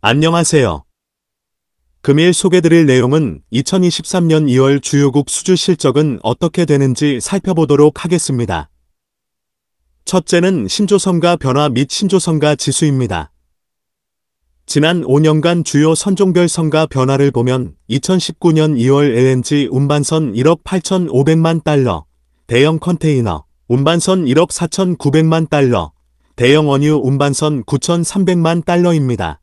안녕하세요. 금일 소개드릴 내용은 2023년 2월 주요국 수주 실적은 어떻게 되는지 살펴보도록 하겠습니다. 첫째는 신조선가 변화 및 신조선가 지수입니다. 지난 5년간 주요 선종별 선가 변화를 보면 2019년 2월 LNG 운반선 1억 8,500만 달러, 대형 컨테이너, 운반선 1억 4,900만 달러, 대형 원유 운반선 9,300만 달러입니다.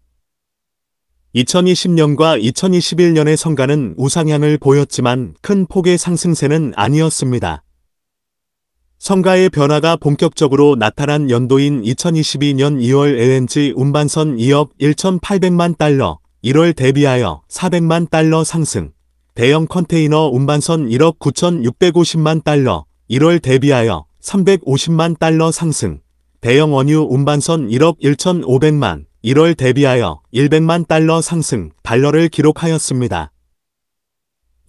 2020년과 2021년의 성가는 우상향을 보였지만 큰 폭의 상승세는 아니었습니다. 성가의 변화가 본격적으로 나타난 연도인 2022년 2월 LNG 운반선 2억 1,800만 달러, 1월 대비하여 400만 달러 상승, 대형 컨테이너 운반선 1억 9,650만 달러, 1월 대비하여 350만 달러 상승, 대형 원유 운반선 1억 1,500만, 1월 대비하여 100만 달러 상승 달러를 기록하였습니다.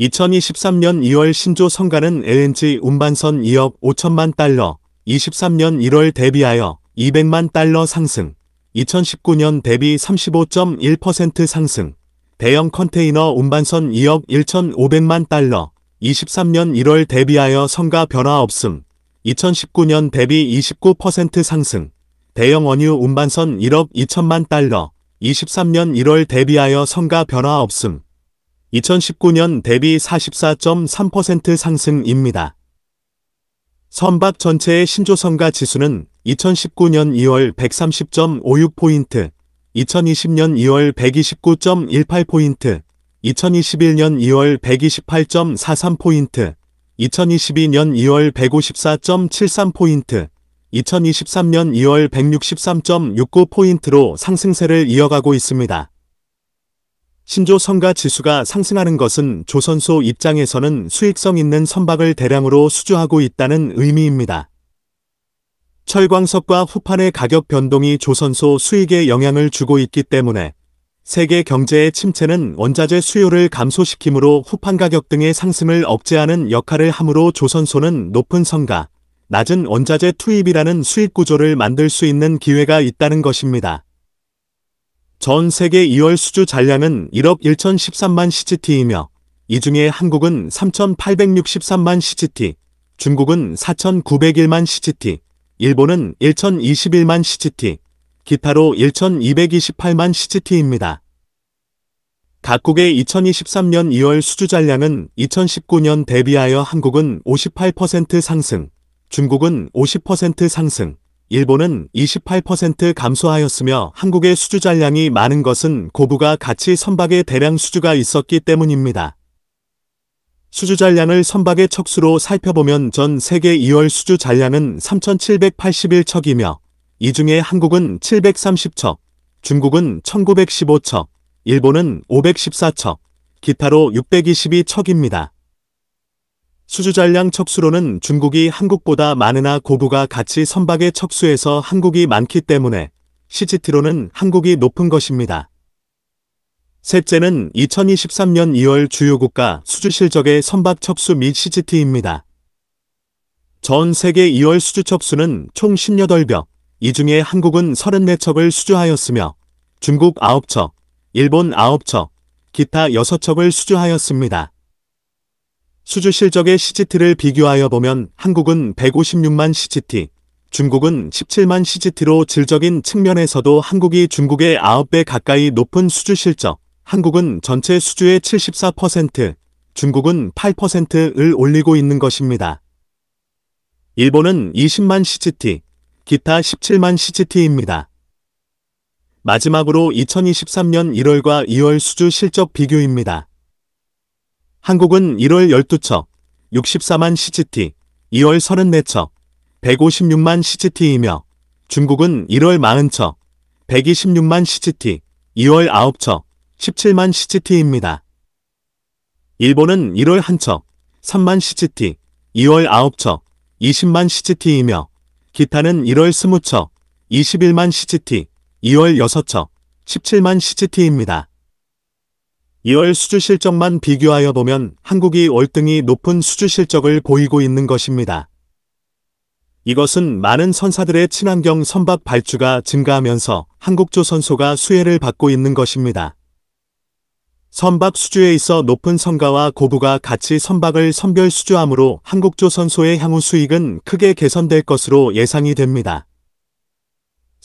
2023년 2월 신조 성가는 LNG 운반선 2억 5천만 달러, 23년 1월 대비하여 200만 달러 상승, 2019년 대비 35.1% 상승, 대형 컨테이너 운반선 2억 1,500만 달러, 23년 1월 대비하여 성가 변화 없음, 2019년 대비 29% 상승, 대형 원유 운반선 1억 2천만 달러, 23년 1월 대비하여 성가 변화 없음. 2019년 대비 44.3% 상승입니다. 선박 전체의 신조성가 지수는 2019년 2월 130.56포인트, 2020년 2월 129.18포인트, 2021년 2월 128.43포인트, 2022년 2월 154.73포인트, 2023년 2월 163.69포인트로 상승세를 이어가고 있습니다. 신조 성가 지수가 상승하는 것은 조선소 입장에서는 수익성 있는 선박을 대량으로 수주하고 있다는 의미입니다. 철광석과 후판의 가격 변동이 조선소 수익에 영향을 주고 있기 때문에 세계 경제의 침체는 원자재 수요를 감소시키므로 후판 가격 등의 상승을 억제하는 역할을 하므로 조선소는 높은 성가, 낮은 원자재 투입이라는 수익 구조를 만들 수 있는 기회가 있다는 것입니다. 전 세계 2월 수주 잔량은 1억 1013만 CGT이며 이 중에 한국은 3863만 CGT, 중국은 4901만 CGT, 일본은 1021만 CGT, 기타로 1228만 CGT입니다. 각국의 2023년 2월 수주 잔량은 2019년 대비하여 한국은 58% 상승, 중국은 50% 상승, 일본은 28% 감소하였으며 한국의 수주 잔량이 많은 것은 고부가 같이 선박의 대량 수주가 있었기 때문입니다. 수주 잔량을 선박의 척수로 살펴보면 전 세계 2월 수주 잔량은 3,781척이며 이 중에 한국은 730척, 중국은 1,915척, 일본은 514척, 기타로 622척입니다. 수주잔량 척수로는 중국이 한국보다 많으나 고부가 같이 선박의 척수에서 한국이 많기 때문에 CGT로는 한국이 높은 것입니다. 셋째는 2023년 2월 주요 국가 수주 실적의 선박 척수 및 CGT입니다. 전 세계 2월 수주 척수는 총1 8벽이 중에 한국은 34척을 수주하였으며 중국 9척, 일본 9척, 기타 6척을 수주하였습니다. 수주 실적의 CGT를 비교하여 보면 한국은 156만 CGT, 중국은 17만 CGT로 질적인 측면에서도 한국이 중국의 9배 가까이 높은 수주 실적, 한국은 전체 수주의 74%, 중국은 8를 올리고 있는 것입니다. 일본은 20만 CGT, 기타 17만 CGT입니다. 마지막으로 2023년 1월과 2월 수주 실적 비교입니다. 한국은 1월 12척, 64만 CGT, 2월 34척, 156만 CGT이며 중국은 1월 40척, 126만 CGT, 2월 9척, 17만 CGT입니다. 일본은 1월 1척, 3만 CGT, 2월 9척, 20만 CGT이며 기타는 1월 20척, 21만 CGT, 2월 6척, 17만 CGT입니다. 2월 수주 실적만 비교하여 보면 한국이 월등히 높은 수주 실적을 보이고 있는 것입니다. 이것은 많은 선사들의 친환경 선박 발주가 증가하면서 한국조선소가 수혜를 받고 있는 것입니다. 선박 수주에 있어 높은 성가와 고부가 같이 선박을 선별 수주함으로 한국조선소의 향후 수익은 크게 개선될 것으로 예상이 됩니다.